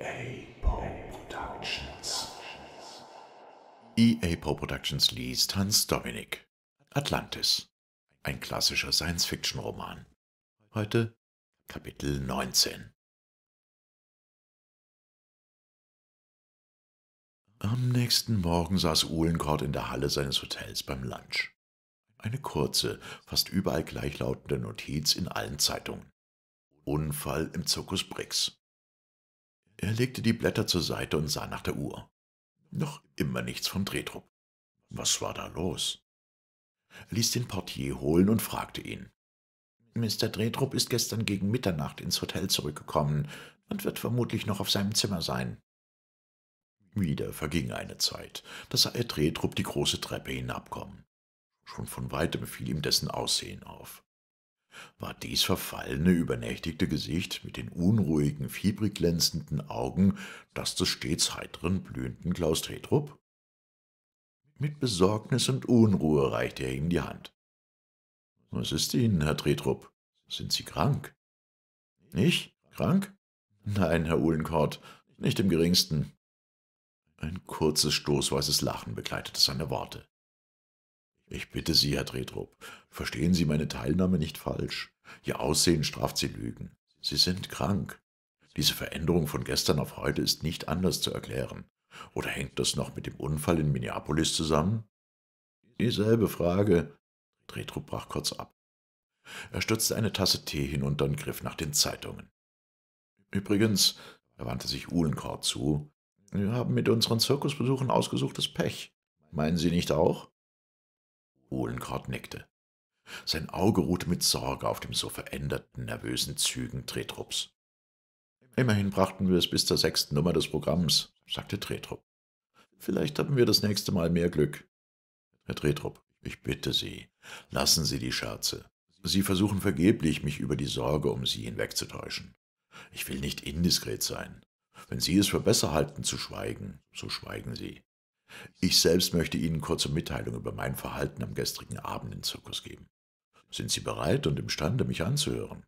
EA Pro Productions. Productions liest Hans Dominik. Atlantis. Ein klassischer Science-Fiction-Roman. Heute Kapitel 19. Am nächsten Morgen saß Uhlenkort in der Halle seines Hotels beim Lunch. Eine kurze, fast überall gleichlautende Notiz in allen Zeitungen. Unfall im Zirkus Brix. Er legte die Blätter zur Seite und sah nach der Uhr. Noch immer nichts vom Drehtrupp. Was war da los? Er ließ den Portier holen und fragte ihn. Mr. Drehtrupp ist gestern gegen Mitternacht ins Hotel zurückgekommen und wird vermutlich noch auf seinem Zimmer sein. Wieder verging eine Zeit, da sah er Drehtrupp die große Treppe hinabkommen. Schon von weitem fiel ihm dessen Aussehen auf war dies verfallene, übernächtigte Gesicht mit den unruhigen, fiebrig glänzenden Augen das des stets heiteren, blühenden Klaus Tetrup? Mit Besorgnis und Unruhe reichte er ihm die Hand. »Was ist Ihnen, Herr Tretrup? Sind Sie krank?« »Ich? Krank? Nein, Herr Uhlenkort, nicht im geringsten.« Ein kurzes, stoßweises Lachen begleitete seine Worte. Ich bitte Sie, Herr Tretrup, verstehen Sie meine Teilnahme nicht falsch. Ihr Aussehen straft Sie Lügen. Sie sind krank. Diese Veränderung von gestern auf heute ist nicht anders zu erklären. Oder hängt das noch mit dem Unfall in Minneapolis zusammen? Dieselbe Frage. Tretrup brach kurz ab. Er stürzte eine Tasse Tee hinunter und griff nach den Zeitungen. Übrigens, er wandte sich Uhlenkorb zu, wir haben mit unseren Zirkusbesuchen ausgesuchtes Pech. Meinen Sie nicht auch? Ohlenkort nickte. Sein Auge ruhte mit Sorge auf dem so veränderten, nervösen Zügen Tretrupps. Immerhin brachten wir es bis zur sechsten Nummer des Programms, sagte Tretrupp. Vielleicht haben wir das nächste Mal mehr Glück. Herr Tretrupp, ich bitte Sie, lassen Sie die Scherze. Sie versuchen vergeblich, mich über die Sorge um Sie hinwegzutäuschen. Ich will nicht indiskret sein. Wenn Sie es für besser halten zu schweigen, so schweigen Sie. Ich selbst möchte Ihnen kurze Mitteilung über mein Verhalten am gestrigen Abend im Zirkus geben. Sind Sie bereit und imstande, mich anzuhören?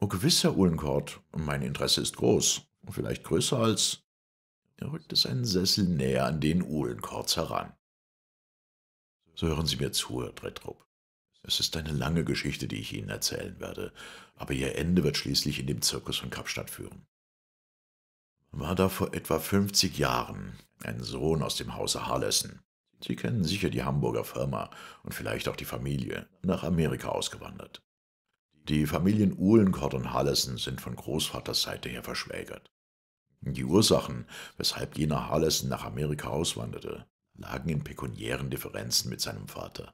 Oh, gewiss, Herr Uhlenkort, mein Interesse ist groß, vielleicht größer als... Er rückte seinen Sessel näher an den Uhlenkorts heran. So hören Sie mir zu, Herr Trettrup. Es ist eine lange Geschichte, die ich Ihnen erzählen werde, aber ihr Ende wird schließlich in dem Zirkus von Kapstadt führen war da vor etwa 50 Jahren ein Sohn aus dem Hause Harlessen. Sie kennen sicher die Hamburger Firma und vielleicht auch die Familie, nach Amerika ausgewandert. Die Familien Uhlenkort und Harlessen sind von Großvaters Seite her verschwägert. Die Ursachen, weshalb jener Harlessen nach Amerika auswanderte, lagen in pekuniären Differenzen mit seinem Vater.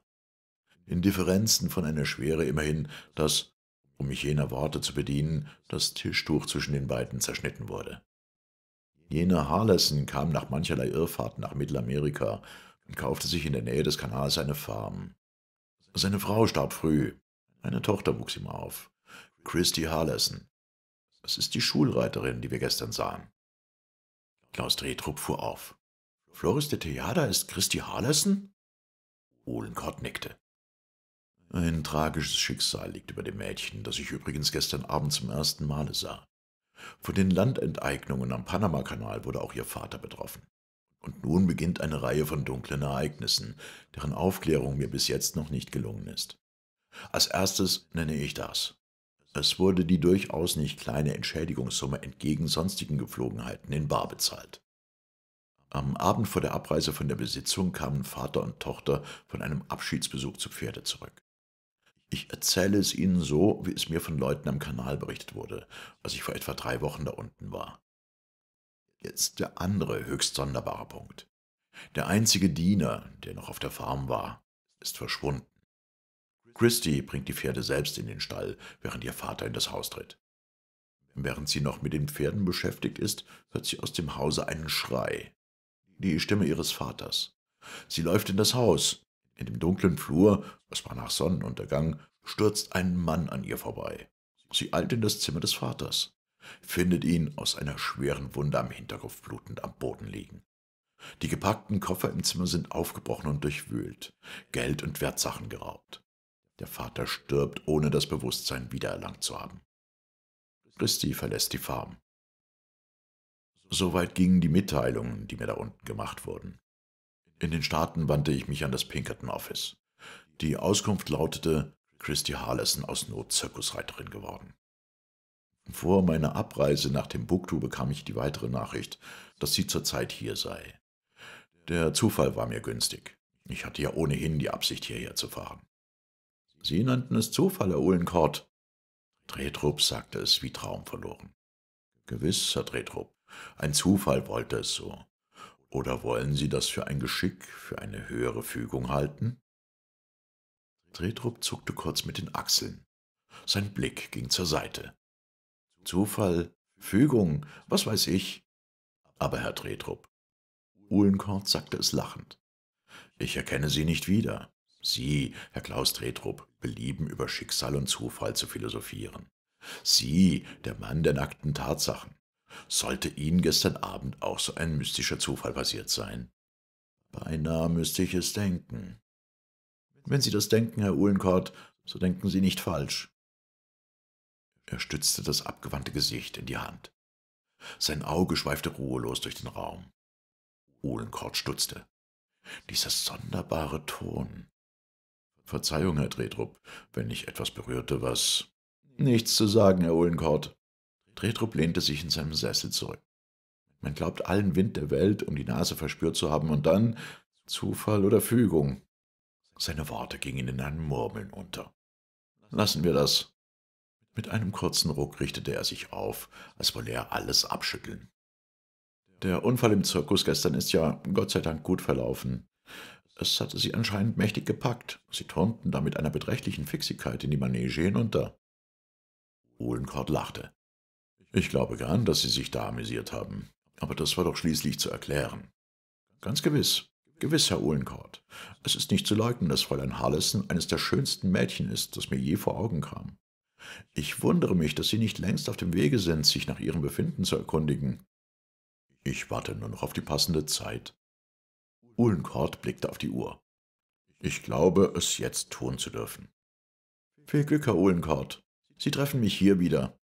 In Differenzen von einer Schwere immerhin, dass, um mich jener Worte zu bedienen, das Tischtuch zwischen den beiden zerschnitten wurde. Jener Harlesson kam nach mancherlei Irrfahrt nach Mittelamerika und kaufte sich in der Nähe des Kanals eine Farm. Seine Frau starb früh. Eine Tochter wuchs ihm auf. Christy Harlesson. Das ist die Schulreiterin, die wir gestern sahen. Klaus Drehtrupp fuhr auf. Floris de Tejada ist Christy Harlesson? Ohlenkott nickte. Ein tragisches Schicksal liegt über dem Mädchen, das ich übrigens gestern Abend zum ersten Male sah. Von den Landenteignungen am Panamakanal wurde auch ihr Vater betroffen. Und nun beginnt eine Reihe von dunklen Ereignissen, deren Aufklärung mir bis jetzt noch nicht gelungen ist. Als erstes nenne ich das. Es wurde die durchaus nicht kleine Entschädigungssumme entgegen sonstigen Gepflogenheiten in Bar bezahlt. Am Abend vor der Abreise von der Besitzung kamen Vater und Tochter von einem Abschiedsbesuch zu Pferde zurück. Ich erzähle es Ihnen so, wie es mir von Leuten am Kanal berichtet wurde, als ich vor etwa drei Wochen da unten war. Jetzt der andere höchst sonderbare Punkt. Der einzige Diener, der noch auf der Farm war, ist verschwunden. Christy bringt die Pferde selbst in den Stall, während ihr Vater in das Haus tritt. Während sie noch mit den Pferden beschäftigt ist, hört sie aus dem Hause einen Schrei. Die Stimme ihres Vaters. Sie läuft in das Haus, in dem dunklen Flur, es war nach Sonnenuntergang, stürzt ein Mann an ihr vorbei. Sie eilt in das Zimmer des Vaters, findet ihn aus einer schweren Wunde am Hinterkopf blutend am Boden liegen. Die gepackten Koffer im Zimmer sind aufgebrochen und durchwühlt, Geld und Wertsachen geraubt. Der Vater stirbt, ohne das Bewusstsein wiedererlangt zu haben. Christi verlässt die Farm. Soweit gingen die Mitteilungen, die mir da unten gemacht wurden. In den Staaten wandte ich mich an das Pinkerton Office. Die Auskunft lautete, Christy Harlesson aus Not Zirkusreiterin geworden. Vor meiner Abreise nach Timbuktu bekam ich die weitere Nachricht, dass sie zurzeit hier sei. Der Zufall war mir günstig. Ich hatte ja ohnehin die Absicht, hierher zu fahren. Sie nannten es Zufall, Herr Uhlenkort. Tretrup sagte es wie traumverloren. Gewiss, Herr Tretrup, ein Zufall wollte es so. Oder wollen Sie das für ein Geschick, für eine höhere Fügung halten? Tretrup zuckte kurz mit den Achseln. Sein Blick ging zur Seite. Zufall, Fügung, was weiß ich. Aber Herr Tretrup. Uhlenkort sagte es lachend. Ich erkenne Sie nicht wieder. Sie, Herr Klaus Tretrup, belieben über Schicksal und Zufall zu philosophieren. Sie, der Mann der nackten Tatsachen. Sollte Ihnen gestern Abend auch so ein mystischer Zufall passiert sein? Beinahe müsste ich es denken. Wenn Sie das denken, Herr Uhlenkort, so denken Sie nicht falsch. Er stützte das abgewandte Gesicht in die Hand. Sein Auge schweifte ruhelos durch den Raum. Uhlenkort stutzte. Dieser sonderbare Ton. Verzeihung, Herr Tretrup, wenn ich etwas berührte, was... Nichts zu sagen, Herr Uhlenkort. Tretrup lehnte sich in seinem Sessel zurück. Man glaubt allen Wind der Welt, um die Nase verspürt zu haben, und dann Zufall oder Fügung. Seine Worte gingen in einem Murmeln unter. Lassen wir das. Mit einem kurzen Ruck richtete er sich auf, als wolle er alles abschütteln. Der Unfall im Zirkus gestern ist ja Gott sei Dank gut verlaufen. Es hatte sie anscheinend mächtig gepackt. Sie turnten da mit einer beträchtlichen Fixigkeit in die Manege hinunter. Uhlenkort lachte. Ich glaube gern, dass Sie sich da amüsiert haben. Aber das war doch schließlich zu erklären. Ganz gewiss. Gewiss, Herr Uhlenkort. Es ist nicht zu leugnen, dass Fräulein Harlison eines der schönsten Mädchen ist, das mir je vor Augen kam. Ich wundere mich, dass Sie nicht längst auf dem Wege sind, sich nach Ihrem Befinden zu erkundigen. Ich warte nur noch auf die passende Zeit. Uhlenkort blickte auf die Uhr. Ich glaube, es jetzt tun zu dürfen. Viel Glück, Herr Uhlenkort. Sie treffen mich hier wieder.